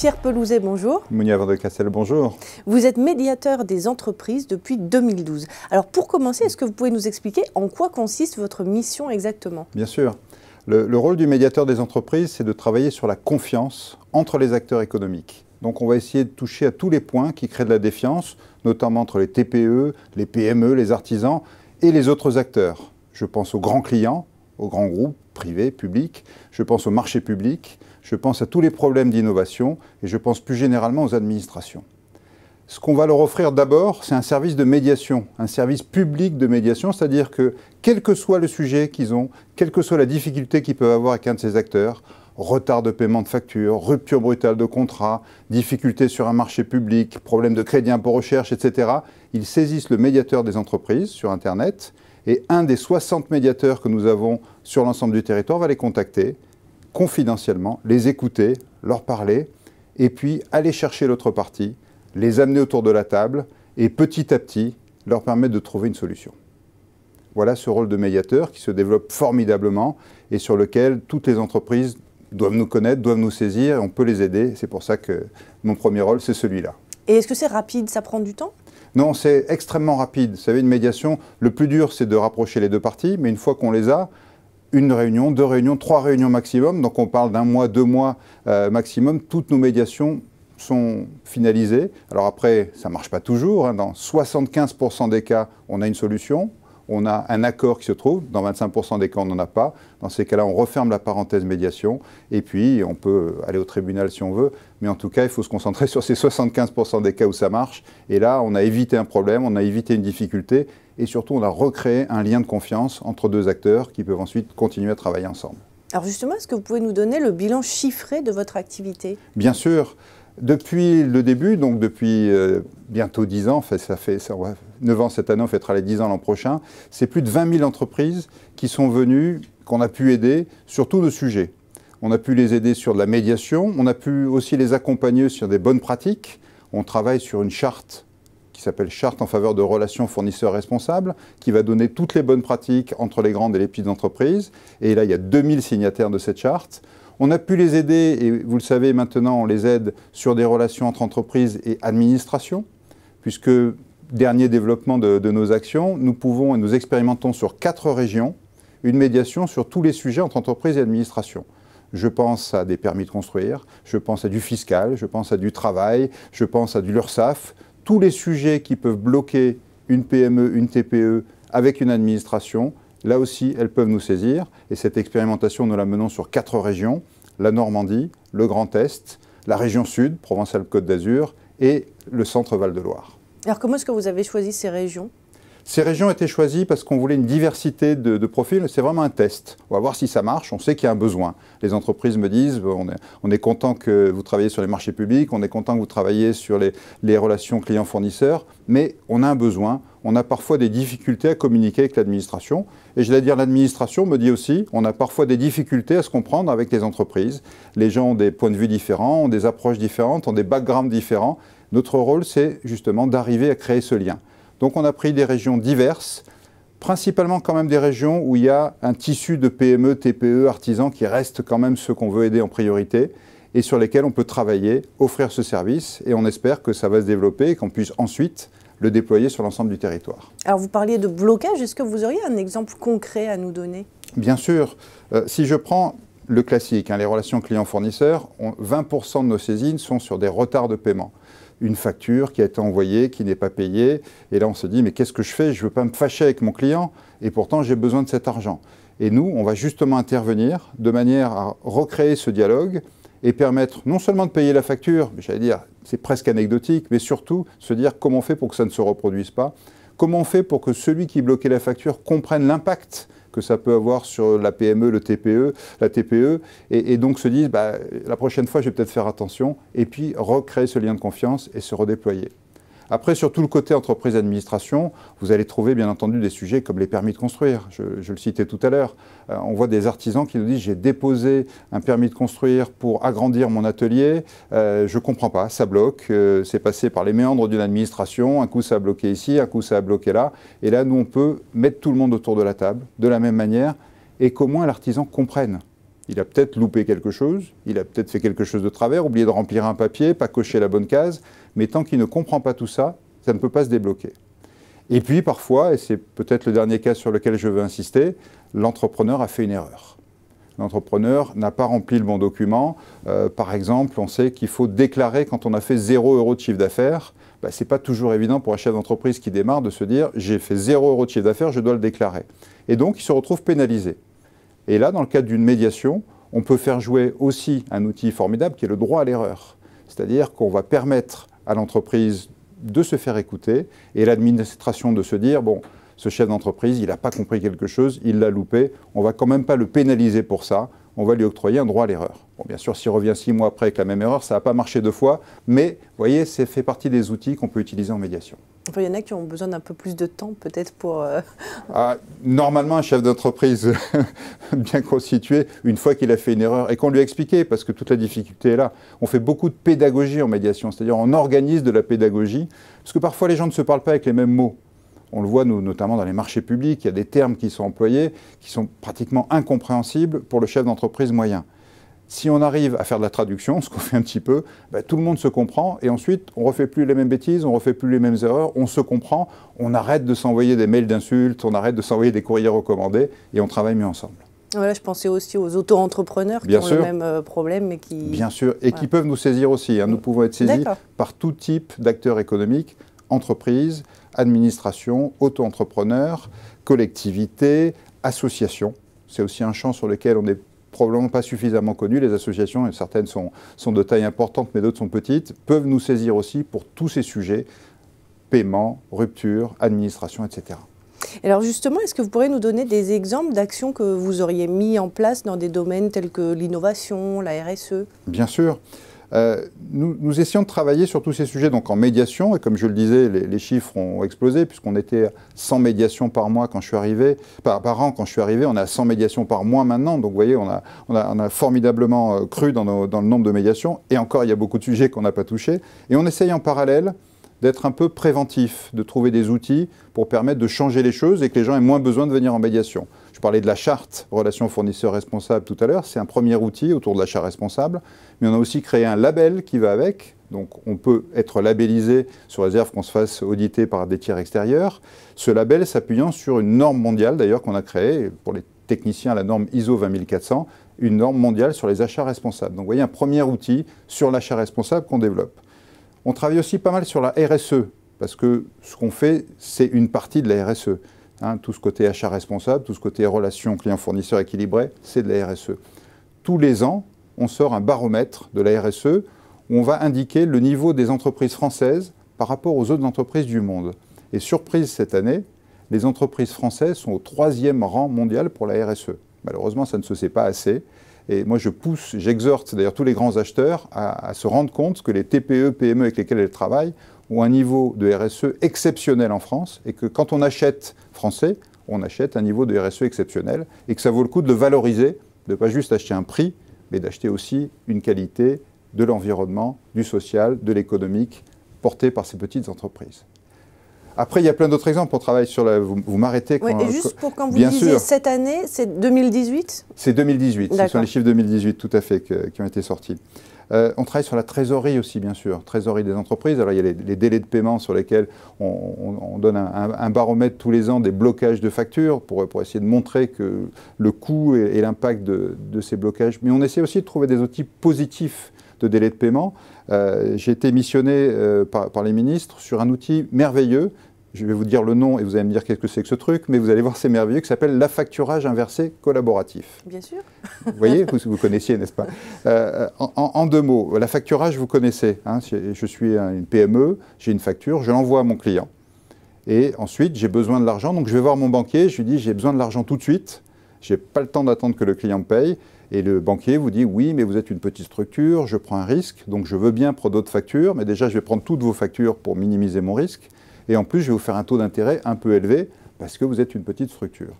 Pierre Pelouzet, bonjour. Mounia Van bonjour. Vous êtes médiateur des entreprises depuis 2012. Alors pour commencer, est-ce que vous pouvez nous expliquer en quoi consiste votre mission exactement Bien sûr. Le, le rôle du médiateur des entreprises, c'est de travailler sur la confiance entre les acteurs économiques. Donc on va essayer de toucher à tous les points qui créent de la défiance, notamment entre les TPE, les PME, les artisans et les autres acteurs. Je pense aux grands clients, aux grands groupes privés, publics, je pense aux marchés publics je pense à tous les problèmes d'innovation et je pense plus généralement aux administrations. Ce qu'on va leur offrir d'abord, c'est un service de médiation, un service public de médiation, c'est-à-dire que quel que soit le sujet qu'ils ont, quelle que soit la difficulté qu'ils peuvent avoir avec un de ces acteurs, retard de paiement de facture, rupture brutale de contrat, difficulté sur un marché public, problème de crédit impôt recherche, etc., ils saisissent le médiateur des entreprises sur Internet et un des 60 médiateurs que nous avons sur l'ensemble du territoire va les contacter confidentiellement, les écouter, leur parler, et puis aller chercher l'autre partie, les amener autour de la table, et petit à petit, leur permettre de trouver une solution. Voilà ce rôle de médiateur qui se développe formidablement et sur lequel toutes les entreprises doivent nous connaître, doivent nous saisir, on peut les aider. C'est pour ça que mon premier rôle, c'est celui-là. Et est-ce que c'est rapide Ça prend du temps Non, c'est extrêmement rapide. Vous savez, une médiation, le plus dur, c'est de rapprocher les deux parties, mais une fois qu'on les a, une réunion, deux réunions, trois réunions maximum. Donc on parle d'un mois, deux mois euh, maximum. Toutes nos médiations sont finalisées. Alors après, ça ne marche pas toujours. Hein. Dans 75% des cas, on a une solution. On a un accord qui se trouve. Dans 25% des cas, on n'en a pas. Dans ces cas-là, on referme la parenthèse médiation. Et puis, on peut aller au tribunal si on veut. Mais en tout cas, il faut se concentrer sur ces 75% des cas où ça marche. Et là, on a évité un problème, on a évité une difficulté et surtout on a recréé un lien de confiance entre deux acteurs qui peuvent ensuite continuer à travailler ensemble. Alors justement, est-ce que vous pouvez nous donner le bilan chiffré de votre activité Bien sûr. Depuis le début, donc depuis euh, bientôt 10 ans, ça fait ça, 9 ans cette année, on fêtera les 10 ans l'an prochain, c'est plus de 20 000 entreprises qui sont venues, qu'on a pu aider sur tous nos sujets. On a pu les aider sur de la médiation, on a pu aussi les accompagner sur des bonnes pratiques. On travaille sur une charte qui s'appelle Charte en faveur de relations fournisseurs responsables, qui va donner toutes les bonnes pratiques entre les grandes et les petites entreprises. Et là, il y a 2000 signataires de cette charte. On a pu les aider, et vous le savez maintenant, on les aide sur des relations entre entreprises et administration, puisque dernier développement de, nos actions, nous pouvons et nous expérimentons sur quatre régions une médiation sur tous les sujets entre entreprises et administration. Je pense à des permis de construire, je pense à du fiscal, je pense à du travail, je pense à du LURSAF, tous les sujets qui peuvent bloquer une PME, une TPE avec une administration, là aussi, elles peuvent nous saisir. Et cette expérimentation, nous la menons sur quatre régions, la Normandie, le Grand Est, la région Sud, Provence-Alpes-Côte d'Azur, et le centre Val-de-Loire. Alors comment est-ce que vous avez choisi ces régions ces régions ont été choisies parce qu'on voulait une diversité de, profils. C'est vraiment un test. On va voir si ça marche. On sait qu'il y a un besoin. Les entreprises me disent on est, content que vous travaillez sur les marchés publics, on est content que vous travaillez sur les, relations clients-fournisseurs, mais on a un besoin. On a parfois des difficultés à communiquer avec l'administration. Et je vais dire, l'administration me dit aussi, on a parfois des difficultés à se comprendre avec les entreprises. Les gens ont des points de vue différents, ont des approches différentes, ont des backgrounds différents. Notre rôle, c'est justement d'arriver à créer ce lien. Donc on a pris des régions diverses, principalement quand même des régions où il y a un tissu de PME, TPE, artisans qui restent quand même ceux qu'on veut aider en priorité et sur lesquels on peut travailler, offrir ce service et on espère que ça va se développer et qu'on puisse ensuite le déployer sur l'ensemble du territoire. Alors vous parliez de blocage, est-ce que vous auriez un exemple concret à nous donner Bien sûr, euh, si je prends le classique, hein, les relations client-fournisseur, 20% de nos saisines sont sur des retards de paiement une facture qui a été envoyée, qui n'est pas payée. Et là, on se dit, mais qu'est-ce que je fais Je ne veux pas me fâcher avec mon client, et pourtant, j'ai besoin de cet argent. Et nous, on va justement intervenir de manière à recréer ce dialogue et permettre non seulement de payer la facture, j'allais dire, c'est presque anecdotique, mais surtout se dire comment on fait pour que ça ne se reproduise pas, comment on fait pour que celui qui bloquait la facture comprenne l'impact que ça peut avoir sur la PME, le TPE, la TPE, et, donc se disent, bah, la prochaine fois, je vais peut-être faire attention, et puis recréer ce lien de confiance et se redéployer. Après, sur tout le côté entreprise-administration, vous allez trouver bien entendu des sujets comme les permis de construire. Je, le citais tout à l'heure. Euh, on voit des artisans qui nous disent j'ai déposé un permis de construire pour agrandir mon atelier. Euh, je ne comprends pas, ça bloque. Euh, c'est passé par les méandres d'une administration. Un coup, ça a bloqué ici, un coup, ça a bloqué là. Et là, nous, on peut mettre tout le monde autour de la table de la même manière et qu'au moins l'artisan comprenne. Il a peut-être loupé quelque chose, il a peut-être fait quelque chose de travers, oublié de remplir un papier, pas coché la bonne case, mais tant qu'il ne comprend pas tout ça, ça ne peut pas se débloquer. Et puis parfois, et c'est peut-être le dernier cas sur lequel je veux insister, l'entrepreneur a fait une erreur. L'entrepreneur n'a pas rempli le bon document. Euh, par exemple, on sait qu'il faut déclarer quand on a fait 0 euros de chiffre d'affaires. Bah, ce n'est pas toujours évident pour un chef d'entreprise qui démarre de se dire j'ai fait 0 euros de chiffre d'affaires, je dois le déclarer. Et donc, il se retrouve pénalisé. Et là, dans le cadre d'une médiation, on peut faire jouer aussi un outil formidable qui est le droit à l'erreur. C'est-à-dire qu'on va permettre à l'entreprise de se faire écouter et l'administration de se dire, bon, ce chef d'entreprise, il n'a pas compris quelque chose, il l'a loupé, on va quand même pas le pénaliser pour ça, on va lui octroyer un droit à l'erreur. Bon, bien sûr, s'il revient six mois après avec la même erreur, ça n'a pas marché deux fois, mais vous voyez, c'est fait partie des outils qu'on peut utiliser en médiation. il y en a qui ont besoin d'un peu plus de temps, peut-être pour. Euh, ah, normalement, un chef d'entreprise bien constitué, une fois qu'il a fait une erreur et qu'on lui a expliqué, parce que toute la difficulté est là, on fait beaucoup de pédagogie en médiation, c'est-à-dire on organise de la pédagogie, parce que parfois les gens ne se parlent pas avec les mêmes mots. On le voit notamment dans les marchés publics, il y a des termes qui sont employés qui sont pratiquement incompréhensibles pour le chef d'entreprise moyen. Si on arrive à faire de la traduction, ce qu'on fait un petit peu, ben, tout le monde se comprend et ensuite on refait plus les mêmes bêtises, on refait plus les mêmes erreurs, on se comprend, on arrête de s'envoyer des mails d'insultes, on arrête de s'envoyer des courriers recommandés et on travaille mieux ensemble. Voilà, je pensais aussi aux auto-entrepreneurs qui ont le même euh, problème. Mais qui... Bien sûr, et qui peuvent nous saisir aussi. Hein. Nous pouvons être saisis par tout type d'acteurs économiques, entreprises, administrations, auto-entrepreneurs, collectivités, associations. C'est aussi un champ sur lequel on est probablement pas suffisamment connues. Les associations, certaines sont, de taille importante, mais d'autres sont petites, peuvent nous saisir aussi pour tous ces sujets, paiement, rupture, administration, etc. Alors justement, est-ce que vous pourrez nous donner des exemples d'actions que vous auriez mis en place dans des domaines tels que l'innovation, la RSE Bien sûr. Euh, nous, essayons de travailler sur tous ces sujets, donc en médiation, et comme je le disais, les, chiffres ont explosé, puisqu'on était 100 médiations par mois quand je suis arrivé, par, an quand je suis arrivé, on a 100 médiations par mois maintenant, donc vous voyez, on a, formidablement euh, cru dans, dans, le nombre de médiations, et encore, il y a beaucoup de sujets qu'on n'a pas touchés, et on essaye en parallèle d'être un peu préventif, de trouver des outils pour permettre de changer les choses et que les gens aient moins besoin de venir en médiation. Je parlais de la charte relation fournisseur responsable tout à l'heure. C'est un premier outil autour de l'achat responsable. Mais on a aussi créé un label qui va avec. Donc on peut être labellisé sur réserve qu'on se fasse auditer par des tiers extérieurs. Ce label s'appuyant sur une norme mondiale d'ailleurs qu'on a créée pour les techniciens, la norme ISO 20400, une norme mondiale sur les achats responsables. Donc vous voyez un premier outil sur l'achat responsable qu'on développe. On travaille aussi pas mal sur la RSE, parce que ce qu'on fait, c'est une partie de la RSE. Hein, tout ce côté achat responsable, tout ce côté relation client-fournisseur équilibré, c'est de la RSE. Tous les ans, on sort un baromètre de la RSE où on va indiquer le niveau des entreprises françaises par rapport aux autres entreprises du monde. Et surprise cette année, les entreprises françaises sont au troisième rang mondial pour la RSE. Malheureusement, ça ne se sait pas assez. Et moi, je pousse, j'exhorte d'ailleurs tous les grands acheteurs à, se rendre compte que les TPE, PME avec lesquelles elles travaillent ont un niveau de RSE exceptionnel en France et que quand on achète français, on achète un niveau de RSE exceptionnel et que ça vaut le coup de le valoriser, de ne pas juste acheter un prix, mais d'acheter aussi une qualité de l'environnement, du social, de l'économique portée par ces petites entreprises. Après, il y a plein d'autres exemples. On travaille sur la. Vous, m'arrêtez quand. Oui, et juste pour quand vous disiez cette année, c'est 2018 C'est 2018. Ce sont les chiffres 2018, tout à fait, qui ont été sortis. Euh, on travaille sur la trésorerie aussi, bien sûr, trésorerie des entreprises. Alors, il y a les, délais de paiement sur lesquels on, donne un, baromètre tous les ans des blocages de factures pour, pour essayer de montrer que le coût et, l'impact de, de, ces blocages. Mais on essaie aussi de trouver des outils positifs de délai de paiement. Euh, j'ai été missionné euh, par, les ministres sur un outil merveilleux je vais vous dire le nom et vous allez me dire qu'est-ce que c'est que ce truc, mais vous allez voir, c'est merveilleux, qui s'appelle l'affacturage inversé collaboratif. Bien sûr. vous voyez, vous, connaissiez, n'est-ce pas euh, en, deux mots, l'affacturage, vous connaissez. Hein, je, suis une PME, j'ai une facture, je l'envoie à mon client. Et ensuite, j'ai besoin de l'argent, donc je vais voir mon banquier, je lui dis, j'ai besoin de l'argent tout de suite, je n'ai pas le temps d'attendre que le client me paye. Et le banquier vous dit oui, mais vous êtes une petite structure, je prends un risque, donc je veux bien prendre d'autres factures, mais déjà je vais prendre toutes vos factures pour minimiser mon risque. Et en plus, je vais vous faire un taux d'intérêt un peu élevé parce que vous êtes une petite structure.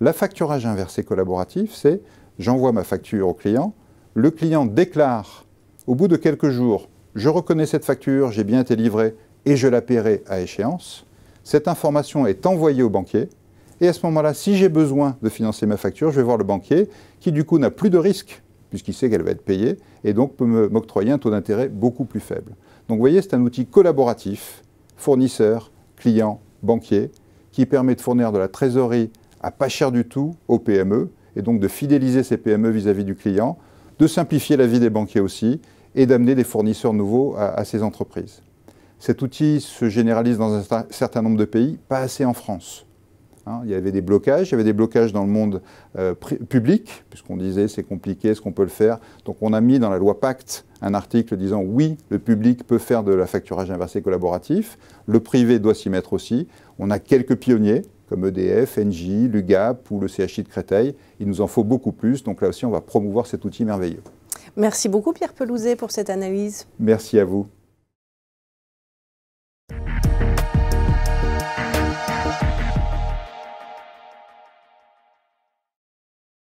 La facturage inversé collaboratif, c'est j'envoie ma facture au client, le client déclare au bout de quelques jours, je reconnais cette facture, j'ai bien été livré et je la paierai à échéance. Cette information est envoyée au banquier et à ce moment-là, si j'ai besoin de financer ma facture, je vais voir le banquier qui du coup n'a plus de risque puisqu'il sait qu'elle va être payée et donc peut m'octroyer un taux d'intérêt beaucoup plus faible. Donc vous voyez, c'est un outil collaboratif fournisseurs, clients, banquiers, qui permet de fournir de la trésorerie à pas cher du tout aux PME, et donc de fidéliser ces PME vis-à-vis du client, de simplifier la vie des banquiers aussi, et d'amener des fournisseurs nouveaux à, ces entreprises. Cet outil se généralise dans un certain nombre de pays, pas assez en France. Hein, il y avait des blocages, il y avait des blocages dans le monde euh, public, puisqu'on disait c'est compliqué, est-ce qu'on peut le faire Donc on a mis dans la loi Pacte un article disant oui, le public peut faire de la facturage inversé collaboratif, le privé doit s'y mettre aussi. On a quelques pionniers comme EDF, Engie, l'UGAP ou le CHI de Créteil. Il nous en faut beaucoup plus, donc là aussi on va promouvoir cet outil merveilleux. Merci beaucoup Pierre Pelouzet pour cette analyse. Merci à vous.